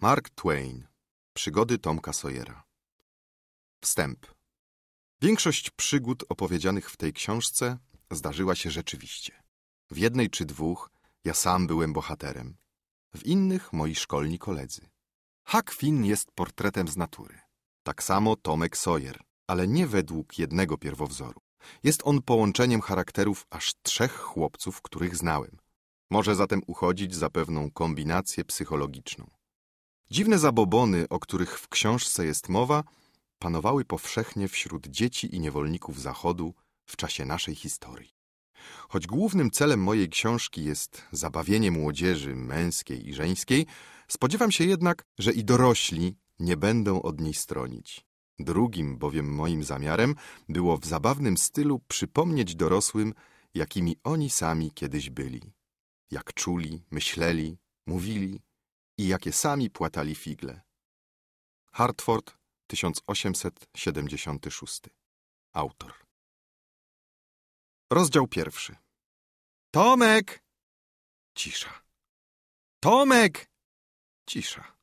Mark Twain. Przygody Tomka Sawyera. Wstęp. Większość przygód opowiedzianych w tej książce zdarzyła się rzeczywiście. W jednej czy dwóch ja sam byłem bohaterem, w innych moi szkolni koledzy. Huck Finn jest portretem z natury. Tak samo Tomek Sawyer, ale nie według jednego pierwowzoru. Jest on połączeniem charakterów aż trzech chłopców, których znałem. Może zatem uchodzić za pewną kombinację psychologiczną. Dziwne zabobony, o których w książce jest mowa, panowały powszechnie wśród dzieci i niewolników Zachodu w czasie naszej historii. Choć głównym celem mojej książki jest zabawienie młodzieży męskiej i żeńskiej, spodziewam się jednak, że i dorośli nie będą od niej stronić. Drugim bowiem moim zamiarem było w zabawnym stylu przypomnieć dorosłym, jakimi oni sami kiedyś byli. Jak czuli, myśleli, mówili, i jakie sami płatali figle. Hartford, 1876. Autor. Rozdział pierwszy. Tomek! Cisza. Tomek! Cisza.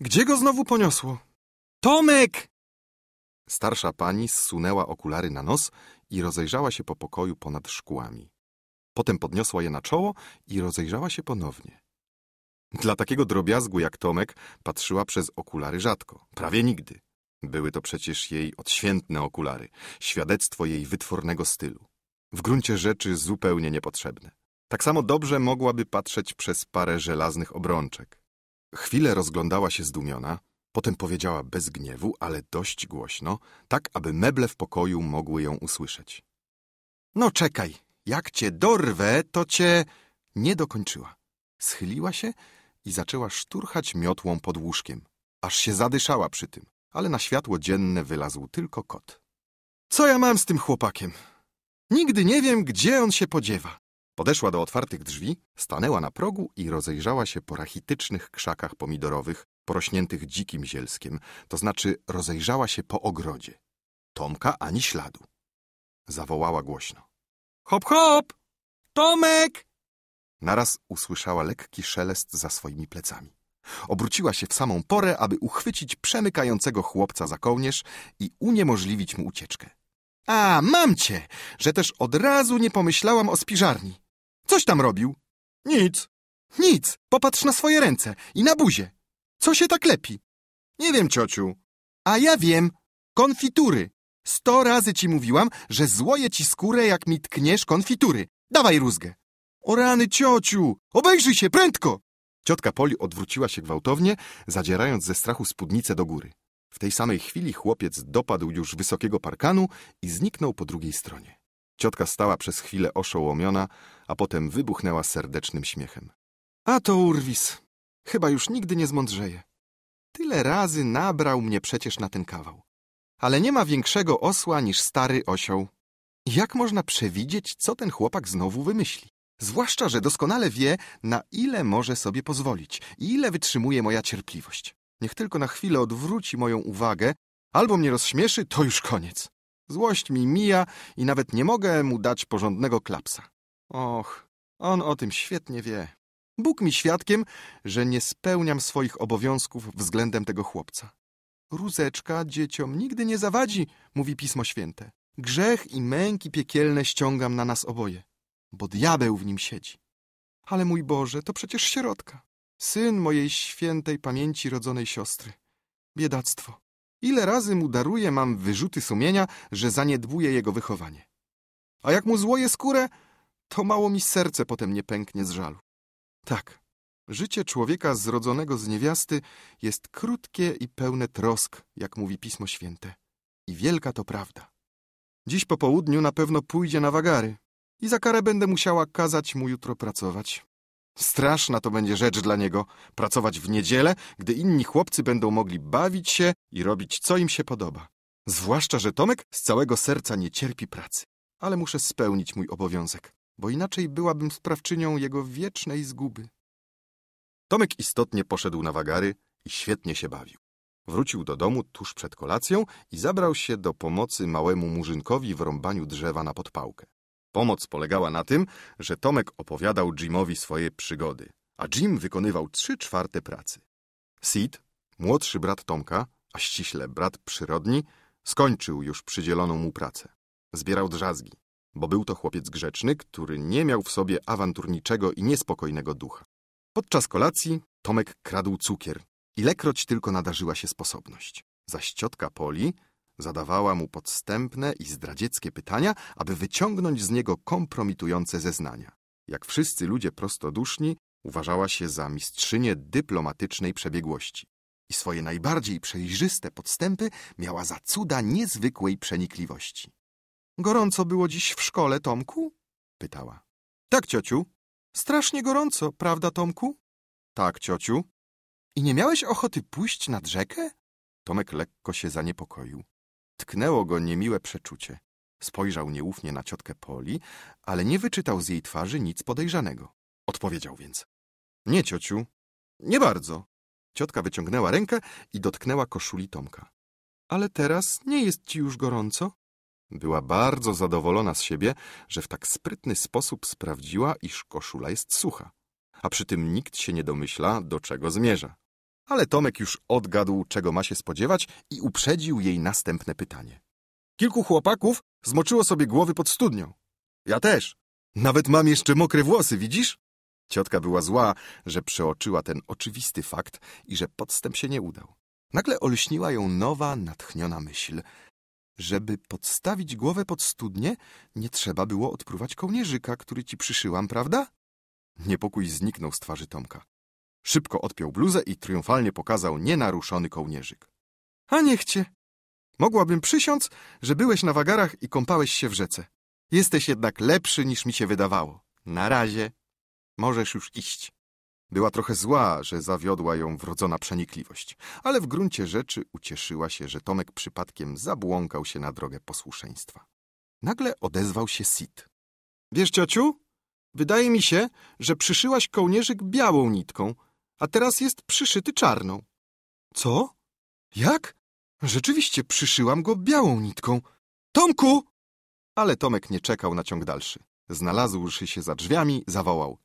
Gdzie go znowu poniosło? Tomek! Starsza pani zsunęła okulary na nos i rozejrzała się po pokoju ponad szkłami. Potem podniosła je na czoło i rozejrzała się ponownie. Dla takiego drobiazgu jak Tomek patrzyła przez okulary rzadko, prawie nigdy. Były to przecież jej odświętne okulary, świadectwo jej wytwornego stylu. W gruncie rzeczy zupełnie niepotrzebne. Tak samo dobrze mogłaby patrzeć przez parę żelaznych obrączek. Chwilę rozglądała się zdumiona, potem powiedziała bez gniewu, ale dość głośno, tak aby meble w pokoju mogły ją usłyszeć. No czekaj, jak cię dorwę, to cię... Nie dokończyła. Schyliła się i zaczęła szturchać miotłą pod łóżkiem. Aż się zadyszała przy tym, ale na światło dzienne wylazł tylko kot. Co ja mam z tym chłopakiem? Nigdy nie wiem, gdzie on się podziewa. Podeszła do otwartych drzwi, stanęła na progu i rozejrzała się po rachitycznych krzakach pomidorowych, porośniętych dzikim zielskiem, to znaczy rozejrzała się po ogrodzie. Tomka ani śladu. Zawołała głośno. Hop, hop! Tomek! Naraz usłyszała lekki szelest za swoimi plecami. Obróciła się w samą porę, aby uchwycić przemykającego chłopca za kołnierz i uniemożliwić mu ucieczkę. A, mam cię, że też od razu nie pomyślałam o spiżarni. Coś tam robił? Nic. Nic, popatrz na swoje ręce i na buzię. Co się tak lepi? Nie wiem, ciociu. A ja wiem. Konfitury. Sto razy ci mówiłam, że złoję ci skórę, jak mi tkniesz konfitury. Dawaj rózgę. O rany, ciociu! Obejrzyj się, prędko! Ciotka Poli odwróciła się gwałtownie, zadzierając ze strachu spódnicę do góry. W tej samej chwili chłopiec dopadł już wysokiego parkanu i zniknął po drugiej stronie. Ciotka stała przez chwilę oszołomiona, a potem wybuchnęła serdecznym śmiechem. A to Urwis! Chyba już nigdy nie zmądrzeje. Tyle razy nabrał mnie przecież na ten kawał. Ale nie ma większego osła niż stary osioł. Jak można przewidzieć, co ten chłopak znowu wymyśli? Zwłaszcza, że doskonale wie, na ile może sobie pozwolić i ile wytrzymuje moja cierpliwość. Niech tylko na chwilę odwróci moją uwagę, albo mnie rozśmieszy, to już koniec. Złość mi mija i nawet nie mogę mu dać porządnego klapsa. Och, on o tym świetnie wie. Bóg mi świadkiem, że nie spełniam swoich obowiązków względem tego chłopca. Rózeczka dzieciom nigdy nie zawadzi, mówi Pismo Święte. Grzech i męki piekielne ściągam na nas oboje bo diabeł w nim siedzi. Ale mój Boże, to przecież środka, Syn mojej świętej pamięci rodzonej siostry. Biedactwo. Ile razy mu daruję, mam wyrzuty sumienia, że zaniedbuję jego wychowanie. A jak mu złoję skórę, to mało mi serce potem nie pęknie z żalu. Tak, życie człowieka zrodzonego z niewiasty jest krótkie i pełne trosk, jak mówi Pismo Święte. I wielka to prawda. Dziś po południu na pewno pójdzie na wagary, i za karę będę musiała kazać mu jutro pracować. Straszna to będzie rzecz dla niego, pracować w niedzielę, gdy inni chłopcy będą mogli bawić się i robić, co im się podoba. Zwłaszcza, że Tomek z całego serca nie cierpi pracy. Ale muszę spełnić mój obowiązek, bo inaczej byłabym sprawczynią jego wiecznej zguby. Tomek istotnie poszedł na wagary i świetnie się bawił. Wrócił do domu tuż przed kolacją i zabrał się do pomocy małemu murzynkowi w rąbaniu drzewa na podpałkę. Pomoc polegała na tym, że Tomek opowiadał Jimowi swoje przygody, a Jim wykonywał trzy czwarte pracy. Sid, młodszy brat Tomka, a ściśle brat przyrodni, skończył już przydzieloną mu pracę. Zbierał drzazgi, bo był to chłopiec grzeczny, który nie miał w sobie awanturniczego i niespokojnego ducha. Podczas kolacji Tomek kradł cukier, ilekroć tylko nadarzyła się sposobność. Zaś ciotka Poli Zadawała mu podstępne i zdradzieckie pytania, aby wyciągnąć z niego kompromitujące zeznania. Jak wszyscy ludzie prostoduszni, uważała się za mistrzynię dyplomatycznej przebiegłości i swoje najbardziej przejrzyste podstępy miała za cuda niezwykłej przenikliwości. Gorąco było dziś w szkole, Tomku? pytała. Tak, ciociu. Strasznie gorąco, prawda, Tomku? Tak, ciociu. I nie miałeś ochoty pójść nad rzekę? Tomek lekko się zaniepokoił. Dotknęło go niemiłe przeczucie. Spojrzał nieufnie na ciotkę Poli, ale nie wyczytał z jej twarzy nic podejrzanego. Odpowiedział więc. Nie, ciociu. Nie bardzo. Ciotka wyciągnęła rękę i dotknęła koszuli Tomka. Ale teraz nie jest ci już gorąco? Była bardzo zadowolona z siebie, że w tak sprytny sposób sprawdziła, iż koszula jest sucha. A przy tym nikt się nie domyśla, do czego zmierza ale Tomek już odgadł, czego ma się spodziewać i uprzedził jej następne pytanie. Kilku chłopaków zmoczyło sobie głowy pod studnią. Ja też. Nawet mam jeszcze mokre włosy, widzisz? Ciotka była zła, że przeoczyła ten oczywisty fakt i że podstęp się nie udał. Nagle olśniła ją nowa, natchniona myśl. Żeby podstawić głowę pod studnię, nie trzeba było odpruwać kołnierzyka, który ci przyszyłam, prawda? Niepokój zniknął z twarzy Tomka. Szybko odpiął bluzę i triumfalnie pokazał nienaruszony kołnierzyk. A niech cię. Mogłabym przysiąc, że byłeś na wagarach i kąpałeś się w rzece. Jesteś jednak lepszy niż mi się wydawało. Na razie. Możesz już iść. Była trochę zła, że zawiodła ją wrodzona przenikliwość, ale w gruncie rzeczy ucieszyła się, że Tomek przypadkiem zabłąkał się na drogę posłuszeństwa. Nagle odezwał się Sid. Wiesz, ciociu, wydaje mi się, że przyszyłaś kołnierzyk białą nitką, a teraz jest przyszyty czarną. Co? Jak? Rzeczywiście przyszyłam go białą nitką. Tomku! Ale Tomek nie czekał na ciąg dalszy. Znalazłszy się za drzwiami, zawołał.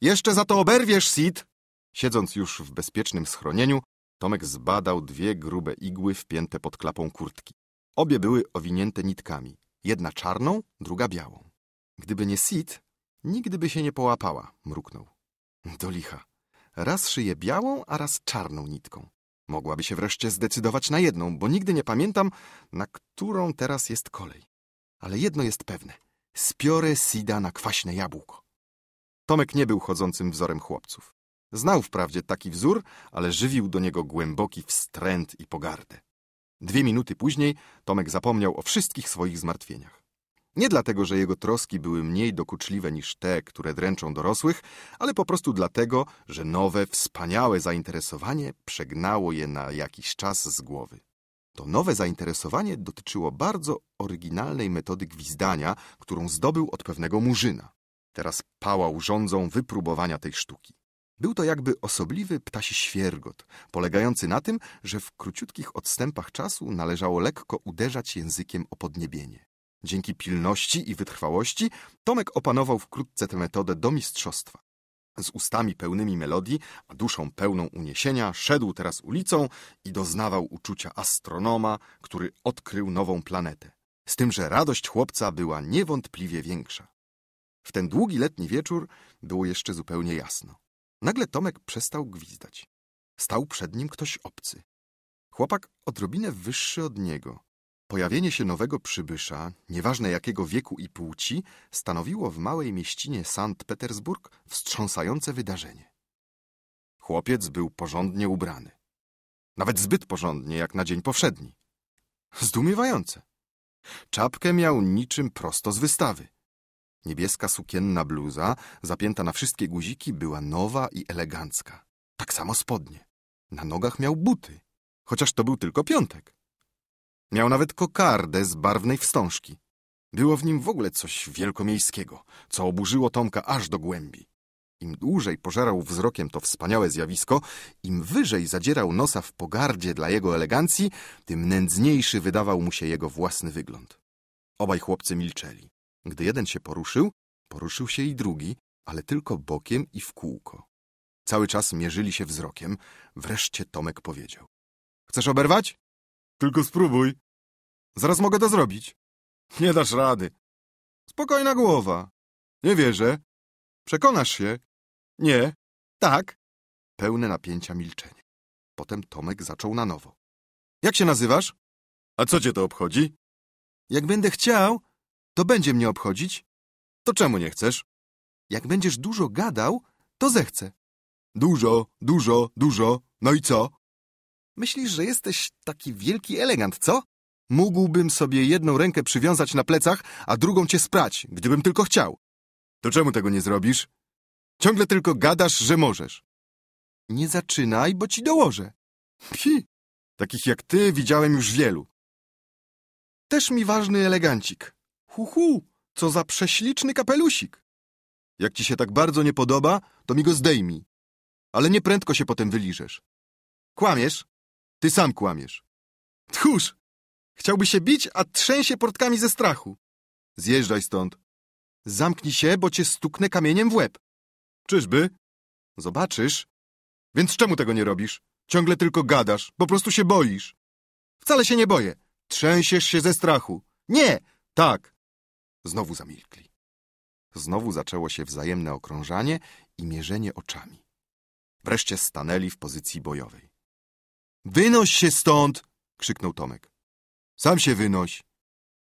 Jeszcze za to oberwiesz, Sid! Siedząc już w bezpiecznym schronieniu, Tomek zbadał dwie grube igły wpięte pod klapą kurtki. Obie były owinięte nitkami. Jedna czarną, druga białą. Gdyby nie Sid, nigdy by się nie połapała, mruknął. Do licha. Raz szyję białą, a raz czarną nitką. Mogłaby się wreszcie zdecydować na jedną, bo nigdy nie pamiętam, na którą teraz jest kolej. Ale jedno jest pewne. Spiorę Sida na kwaśne jabłko. Tomek nie był chodzącym wzorem chłopców. Znał wprawdzie taki wzór, ale żywił do niego głęboki wstręt i pogardę. Dwie minuty później Tomek zapomniał o wszystkich swoich zmartwieniach. Nie dlatego, że jego troski były mniej dokuczliwe niż te, które dręczą dorosłych, ale po prostu dlatego, że nowe, wspaniałe zainteresowanie przegnało je na jakiś czas z głowy. To nowe zainteresowanie dotyczyło bardzo oryginalnej metody gwizdania, którą zdobył od pewnego murzyna. Teraz pałał rządzą wypróbowania tej sztuki. Był to jakby osobliwy ptasi świergot, polegający na tym, że w króciutkich odstępach czasu należało lekko uderzać językiem o podniebienie. Dzięki pilności i wytrwałości Tomek opanował wkrótce tę metodę do mistrzostwa. Z ustami pełnymi melodii, a duszą pełną uniesienia, szedł teraz ulicą i doznawał uczucia astronoma, który odkrył nową planetę. Z tym, że radość chłopca była niewątpliwie większa. W ten długi letni wieczór było jeszcze zupełnie jasno. Nagle Tomek przestał gwizdać. Stał przed nim ktoś obcy. Chłopak odrobinę wyższy od niego, Pojawienie się nowego przybysza, nieważne jakiego wieku i płci, stanowiło w małej mieścinie Sankt Petersburg wstrząsające wydarzenie. Chłopiec był porządnie ubrany. Nawet zbyt porządnie, jak na dzień powszedni. Zdumiewające. Czapkę miał niczym prosto z wystawy. Niebieska sukienna bluza, zapięta na wszystkie guziki, była nowa i elegancka. Tak samo spodnie. Na nogach miał buty, chociaż to był tylko piątek. Miał nawet kokardę z barwnej wstążki. Było w nim w ogóle coś wielkomiejskiego, co oburzyło Tomka aż do głębi. Im dłużej pożerał wzrokiem to wspaniałe zjawisko, im wyżej zadzierał nosa w pogardzie dla jego elegancji, tym nędzniejszy wydawał mu się jego własny wygląd. Obaj chłopcy milczeli. Gdy jeden się poruszył, poruszył się i drugi, ale tylko bokiem i w kółko. Cały czas mierzyli się wzrokiem. Wreszcie Tomek powiedział. Chcesz oberwać? Tylko spróbuj. Zaraz mogę to zrobić. Nie dasz rady. Spokojna głowa. Nie wierzę. Przekonasz się. Nie. Tak. Pełne napięcia milczenie. Potem Tomek zaczął na nowo. Jak się nazywasz? A co cię to obchodzi? Jak będę chciał, to będzie mnie obchodzić. To czemu nie chcesz? Jak będziesz dużo gadał, to zechcę. Dużo, dużo, dużo. No i co? Myślisz, że jesteś taki wielki elegant, co? Mógłbym sobie jedną rękę przywiązać na plecach, a drugą cię sprać, gdybym tylko chciał. To czemu tego nie zrobisz? Ciągle tylko gadasz, że możesz. Nie zaczynaj, bo ci dołożę. Pi! takich jak ty widziałem już wielu. Też mi ważny elegancik. Huhu, co za prześliczny kapelusik. Jak ci się tak bardzo nie podoba, to mi go zdejmij. Ale nie prędko się potem wyliżesz. Kłamiesz? Ty sam kłamiesz. Tchórz! Chciałby się bić, a trzęsie portkami ze strachu. Zjeżdżaj stąd. Zamknij się, bo cię stuknę kamieniem w łeb. Czyżby? Zobaczysz. Więc czemu tego nie robisz? Ciągle tylko gadasz, po prostu się boisz. Wcale się nie boję. Trzęsiesz się ze strachu. Nie! Tak! Znowu zamilkli. Znowu zaczęło się wzajemne okrążanie i mierzenie oczami. Wreszcie stanęli w pozycji bojowej. Wynoś się stąd! krzyknął Tomek. Sam się wynoś.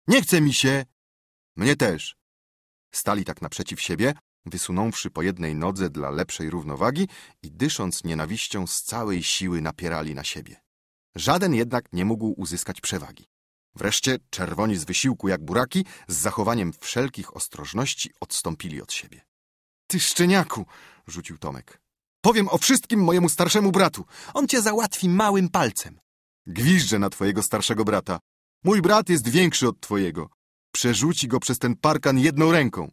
Nie chce mi się. Mnie też. Stali tak naprzeciw siebie, wysunąwszy po jednej nodze dla lepszej równowagi i dysząc nienawiścią z całej siły napierali na siebie. Żaden jednak nie mógł uzyskać przewagi. Wreszcie czerwoni z wysiłku jak buraki, z zachowaniem wszelkich ostrożności odstąpili od siebie. Ty szczeniaku! rzucił Tomek. Powiem o wszystkim mojemu starszemu bratu. On cię załatwi małym palcem. Gwiżdżę na twojego starszego brata. Mój brat jest większy od twojego. Przerzuci go przez ten parkan jedną ręką.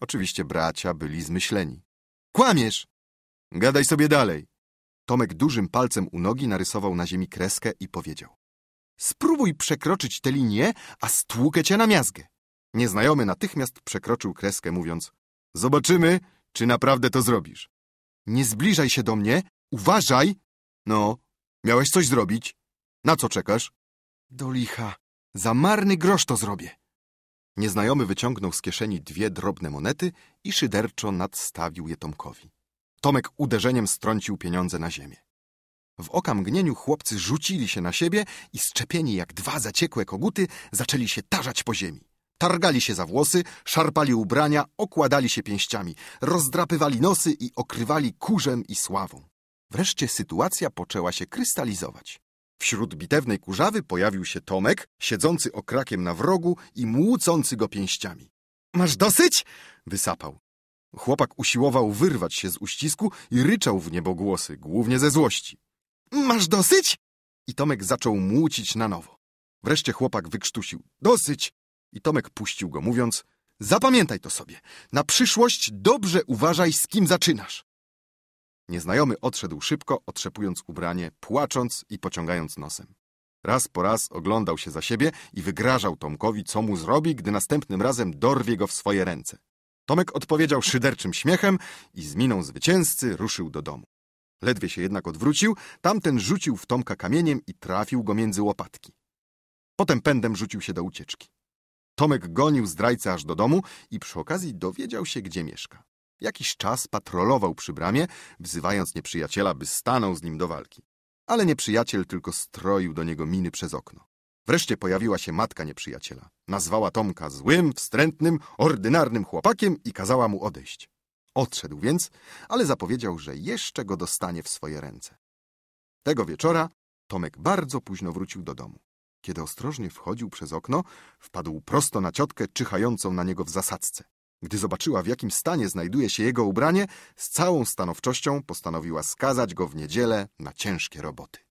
Oczywiście bracia byli zmyśleni. Kłamiesz! Gadaj sobie dalej. Tomek dużym palcem u nogi narysował na ziemi kreskę i powiedział. Spróbuj przekroczyć tę linię, a stłukę cię na miazgę. Nieznajomy natychmiast przekroczył kreskę, mówiąc Zobaczymy, czy naprawdę to zrobisz. Nie zbliżaj się do mnie! Uważaj! No, miałeś coś zrobić. Na co czekasz? Do licha. Za marny grosz to zrobię. Nieznajomy wyciągnął z kieszeni dwie drobne monety i szyderczo nadstawił je Tomkowi. Tomek uderzeniem strącił pieniądze na ziemię. W okamgnieniu chłopcy rzucili się na siebie i szczepieni jak dwa zaciekłe koguty zaczęli się tarzać po ziemi. Targali się za włosy, szarpali ubrania, okładali się pięściami, rozdrapywali nosy i okrywali kurzem i sławą. Wreszcie sytuacja poczęła się krystalizować. Wśród bitewnej kurzawy pojawił się Tomek, siedzący okrakiem na wrogu i młócący go pięściami. Masz dosyć? wysapał. Chłopak usiłował wyrwać się z uścisku i ryczał w niebogłosy, głównie ze złości. Masz dosyć? I Tomek zaczął młócić na nowo. Wreszcie chłopak wykrztusił. Dosyć! I Tomek puścił go, mówiąc: Zapamiętaj to sobie. Na przyszłość dobrze uważaj, z kim zaczynasz. Nieznajomy odszedł szybko, otrzepując ubranie, płacząc i pociągając nosem. Raz po raz oglądał się za siebie i wygrażał Tomkowi, co mu zrobi, gdy następnym razem dorwie go w swoje ręce. Tomek odpowiedział szyderczym śmiechem i z miną zwycięzcy ruszył do domu. Ledwie się jednak odwrócił, tamten rzucił w Tomka kamieniem i trafił go między łopatki. Potem pędem rzucił się do ucieczki. Tomek gonił zdrajcę aż do domu i przy okazji dowiedział się, gdzie mieszka. Jakiś czas patrolował przy bramie, wzywając nieprzyjaciela, by stanął z nim do walki. Ale nieprzyjaciel tylko stroił do niego miny przez okno. Wreszcie pojawiła się matka nieprzyjaciela. Nazwała Tomka złym, wstrętnym, ordynarnym chłopakiem i kazała mu odejść. Odszedł więc, ale zapowiedział, że jeszcze go dostanie w swoje ręce. Tego wieczora Tomek bardzo późno wrócił do domu. Kiedy ostrożnie wchodził przez okno, wpadł prosto na ciotkę czyhającą na niego w zasadzce. Gdy zobaczyła, w jakim stanie znajduje się jego ubranie, z całą stanowczością postanowiła skazać go w niedzielę na ciężkie roboty.